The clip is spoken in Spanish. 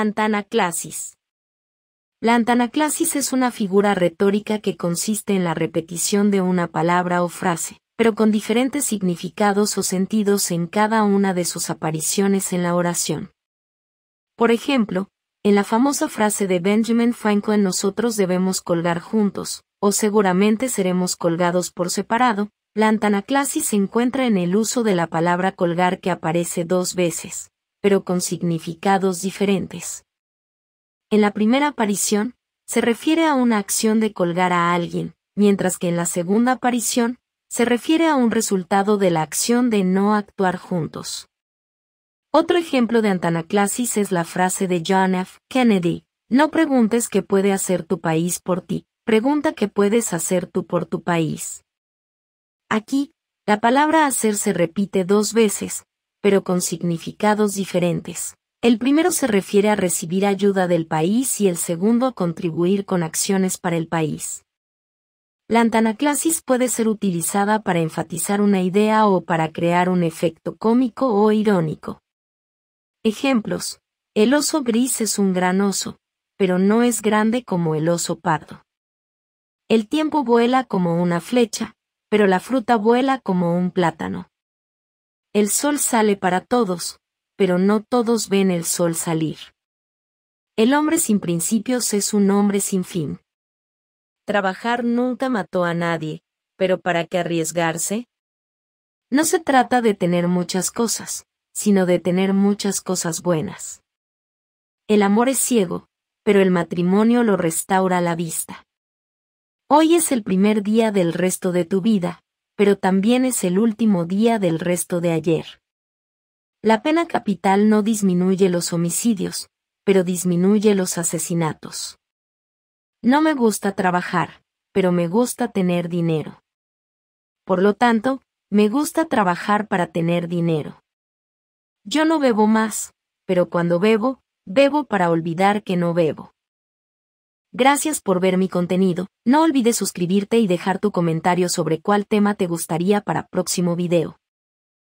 Antanaclasis. La antanaclasis es una figura retórica que consiste en la repetición de una palabra o frase, pero con diferentes significados o sentidos en cada una de sus apariciones en la oración. Por ejemplo, en la famosa frase de Benjamin Franklin nosotros debemos colgar juntos, o seguramente seremos colgados por separado, la antanaclasis se encuentra en el uso de la palabra colgar que aparece dos veces, pero con significados diferentes. En la primera aparición, se refiere a una acción de colgar a alguien, mientras que en la segunda aparición, se refiere a un resultado de la acción de no actuar juntos. Otro ejemplo de antanaclasis es la frase de John F. Kennedy, no preguntes qué puede hacer tu país por ti, pregunta qué puedes hacer tú por tu país. Aquí, la palabra hacer se repite dos veces, pero con significados diferentes. El primero se refiere a recibir ayuda del país y el segundo a contribuir con acciones para el país. La antanaclasis puede ser utilizada para enfatizar una idea o para crear un efecto cómico o irónico. Ejemplos. El oso gris es un gran oso, pero no es grande como el oso pardo. El tiempo vuela como una flecha, pero la fruta vuela como un plátano. El sol sale para todos, pero no todos ven el sol salir. El hombre sin principios es un hombre sin fin. Trabajar nunca mató a nadie, pero ¿para qué arriesgarse? No se trata de tener muchas cosas, sino de tener muchas cosas buenas. El amor es ciego, pero el matrimonio lo restaura a la vista. Hoy es el primer día del resto de tu vida, pero también es el último día del resto de ayer. La pena capital no disminuye los homicidios, pero disminuye los asesinatos. No me gusta trabajar, pero me gusta tener dinero. Por lo tanto, me gusta trabajar para tener dinero. Yo no bebo más, pero cuando bebo, bebo para olvidar que no bebo. Gracias por ver mi contenido, no olvides suscribirte y dejar tu comentario sobre cuál tema te gustaría para próximo video.